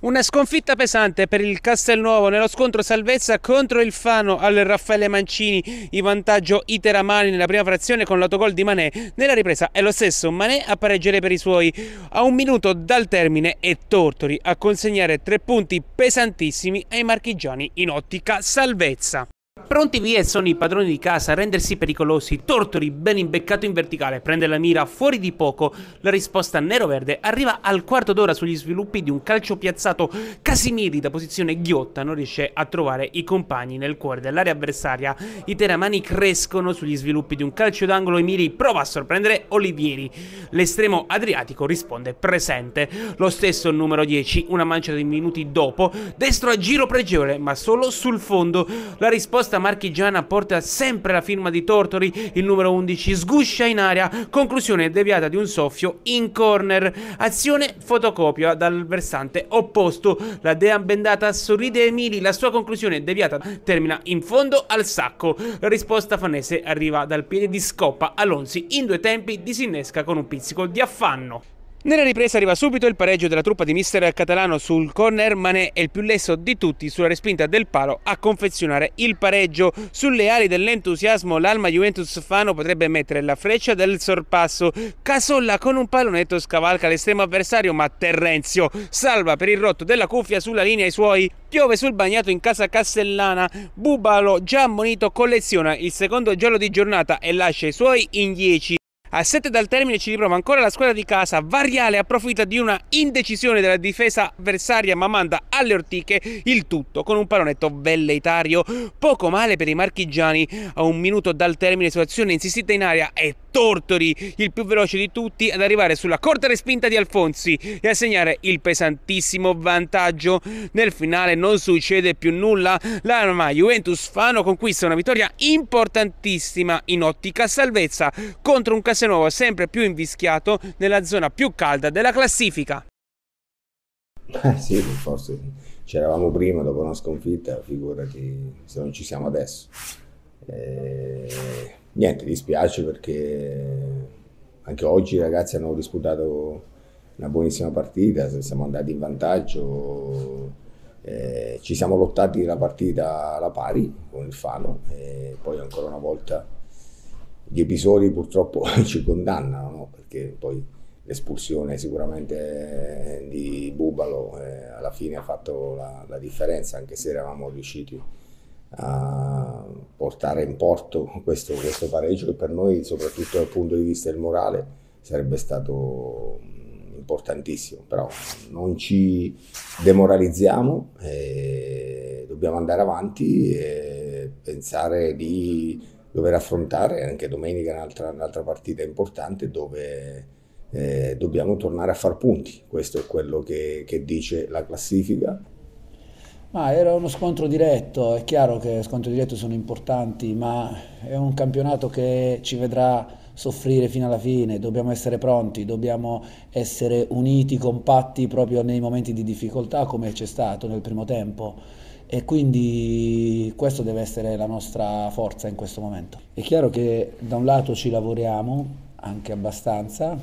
Una sconfitta pesante per il Castelnuovo nello scontro salvezza contro il Fano al Raffaele Mancini. Il vantaggio Itera Mani nella prima frazione con l'autogol di Manè. Nella ripresa è lo stesso Manè a pareggiare per i suoi. A un minuto dal termine è Tortori a consegnare tre punti pesantissimi ai marchigiani in ottica salvezza. Pronti via e sono i padroni di casa a rendersi pericolosi, Tortori ben imbeccato in verticale, prende la mira fuori di poco, la risposta nero-verde arriva al quarto d'ora sugli sviluppi di un calcio piazzato, Casimiri da posizione ghiotta non riesce a trovare i compagni nel cuore dell'area avversaria, i teramani crescono sugli sviluppi di un calcio d'angolo, Emiri prova a sorprendere Olivieri, l'estremo adriatico risponde presente, lo stesso numero 10 una mancia di minuti dopo, destro a giro pregevole ma solo sul fondo, la risposta marchigiana porta sempre la firma di Tortori, il numero 11 sguscia in aria, conclusione deviata di un soffio in corner, azione fotocopia dal versante opposto, la dea bendata sorride Emili, la sua conclusione deviata termina in fondo al sacco, la risposta fanese arriva dal piede di Scoppa, Alonsi in due tempi disinnesca con un pizzico di affanno. Nella ripresa arriva subito il pareggio della truppa di mister Catalano sul corner, Mané è il più lesso di tutti sulla respinta del palo a confezionare il pareggio. Sulle ali dell'entusiasmo l'Alma Juventus Fano potrebbe mettere la freccia del sorpasso. Casolla con un pallonetto scavalca l'estremo avversario ma Terrenzio salva per il rotto della cuffia sulla linea i suoi. Piove sul bagnato in casa Castellana, Bubalo già ammonito colleziona il secondo giallo di giornata e lascia i suoi in 10. A 7 dal termine ci riprova ancora la squadra di casa, Variale approfitta di una indecisione della difesa avversaria ma manda alle ortiche il tutto con un pallonetto velleitario. Poco male per i marchigiani, a un minuto dal termine situazione insistita in aria e Tortori, il più veloce di tutti ad arrivare sulla corta respinta di Alfonsi e a segnare il pesantissimo vantaggio. Nel finale non succede più nulla, l'arma Juventus Fano conquista una vittoria importantissima in ottica salvezza contro un castello Casenovo è sempre più invischiato nella zona più calda della classifica. Eh sì, forse c'eravamo prima dopo una sconfitta, figurati se non ci siamo adesso. E... Eh, niente, dispiace perché anche oggi i ragazzi hanno disputato una buonissima partita, siamo andati in vantaggio, eh, ci siamo lottati la partita alla pari con il Fano e poi ancora una volta gli episodi purtroppo ci condannano, no? perché poi l'espulsione sicuramente eh, di Bubalo eh, alla fine ha fatto la, la, differenza, anche se eravamo riusciti a portare in porto questo, questo pareggio che per noi, soprattutto dal punto di vista del morale, sarebbe stato mm, importantissimo, però non ci demoralizziamo, eh, dobbiamo andare avanti e pensare di dover affrontare anche domenica un'altra, un'altra partita importante dove eh, dobbiamo tornare a far punti, questo è quello che, che dice la classifica. Ma era uno scontro diretto, è chiaro che scontri diretti sono importanti, ma è un campionato che ci vedrà soffrire fino alla fine, dobbiamo essere pronti, dobbiamo essere uniti, compatti proprio nei momenti di difficoltà come c'è stato nel primo tempo e quindi questo deve essere la nostra forza in questo momento. È chiaro che da un lato ci lavoriamo anche abbastanza,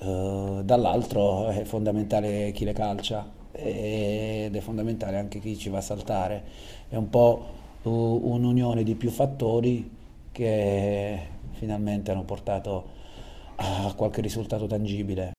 eh, dall'altro è fondamentale chi le calcia ed è fondamentale anche chi ci va a saltare. È un po' un'unione di più fattori che finalmente hanno portato a qualche risultato tangibile.